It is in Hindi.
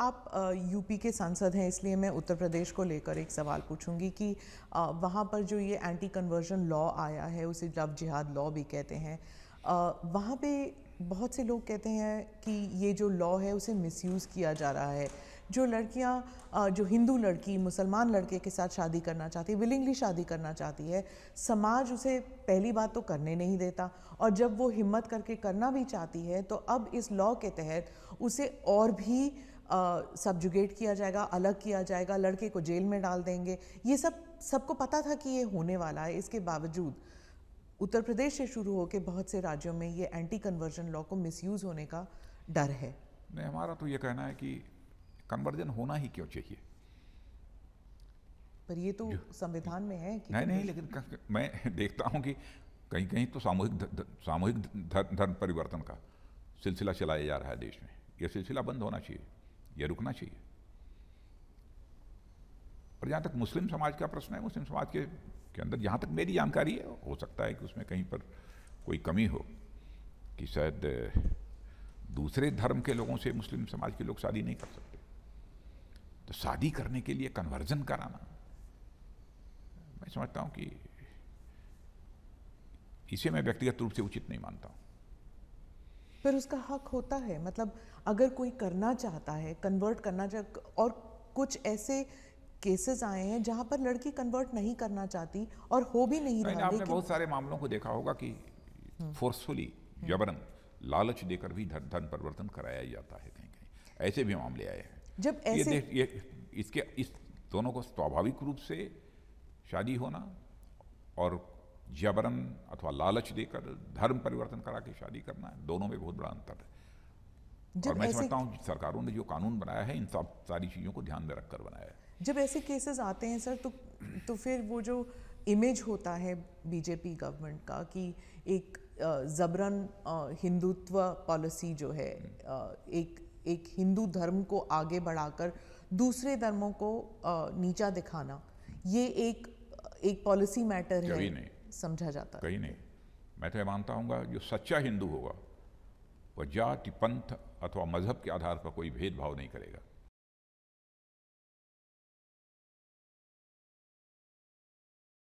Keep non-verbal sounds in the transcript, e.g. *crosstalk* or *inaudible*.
आप यूपी के सांसद हैं इसलिए मैं उत्तर प्रदेश को लेकर एक सवाल पूछूंगी कि वहाँ पर जो ये एंटी कन्वर्जन लॉ आया है उसे लव जिहाद लॉ भी कहते हैं वहाँ पे बहुत से लोग कहते हैं कि ये जो लॉ है उसे मिसयूज़ किया जा रहा है जो लड़कियाँ जो हिंदू लड़की मुसलमान लड़के के साथ शादी करना चाहती विलिंगली शादी करना चाहती है समाज उसे पहली बात तो करने नहीं देता और जब वो हिम्मत करके करना भी चाहती है तो अब इस लॉ के तहत उसे और भी सब्जुगेट किया जाएगा अलग किया जाएगा लड़के को जेल में डाल देंगे ये सब सबको पता था कि ये होने वाला है इसके बावजूद उत्तर प्रदेश से शुरू होकर बहुत से राज्यों में ये एंटी कन्वर्जन लॉ को मिसयूज़ होने का डर है नहीं हमारा तो ये कहना है कि कन्वर्जन होना ही क्यों चाहिए पर ये तो संविधान में है कि नहीं नहीं लेकिन मैं *laughs* देखता हूँ कि कहीं कहीं तो सामूहिक सामूहिक धर्म परिवर्तन का सिलसिला चलाया जा रहा है देश में यह सिलसिला बंद होना चाहिए यह रुकना चाहिए और जहाँ तक मुस्लिम समाज का प्रश्न है मुस्लिम समाज के के अंदर जहाँ तक मेरी जानकारी है हो सकता है कि उसमें कहीं पर कोई कमी हो कि शायद दूसरे धर्म के लोगों से मुस्लिम समाज के लोग शादी नहीं कर सकते तो शादी करने के लिए कन्वर्जन कराना मैं समझता हूँ कि इसे मैं व्यक्तिगत रूप से उचित नहीं मानता हूँ पर उसका हक होता है मतलब अगर कोई करना चाहता है कन्वर्ट करना चाह और कुछ ऐसे केसेस आए हैं जहाँ पर लड़की कन्वर्ट नहीं करना चाहती और हो भी नहीं रहा आपने बहुत सारे मामलों को देखा होगा कि फोर्सफुली हम्म। हम्म। जबरन लालच देकर भी धन धन परिवर्तन कराया जाता है कहीं कहीं ऐसे भी मामले आए हैं जब ऐसे ये, ये इसके इस दोनों को स्वाभाविक रूप से शादी होना और जबरन अथवा लालच देकर धर्म परिवर्तन करा के शादी करना है दोनों में बहुत बड़ा अंतर है और मैं समझता हूँ सरकारों ने जो कानून बनाया है इन सब सारी चीज़ों को ध्यान में रखकर बनाया है जब ऐसे केसेस आते हैं सर तो तो फिर वो जो इमेज होता है बीजेपी गवर्नमेंट का कि एक जबरन हिंदुत्व पॉलिसी जो है एक एक हिंदू धर्म को आगे बढ़ाकर दूसरे धर्मों को नीचा दिखाना ये एक एक पॉलिसी मैटर है नहीं समझा जाता कहीं नहीं मैं तो ये मानता हूँ जो सच्चा हिंदू होगा वह जाति पंथ अथवा मज़हब के आधार पर कोई भेदभाव नहीं करेगा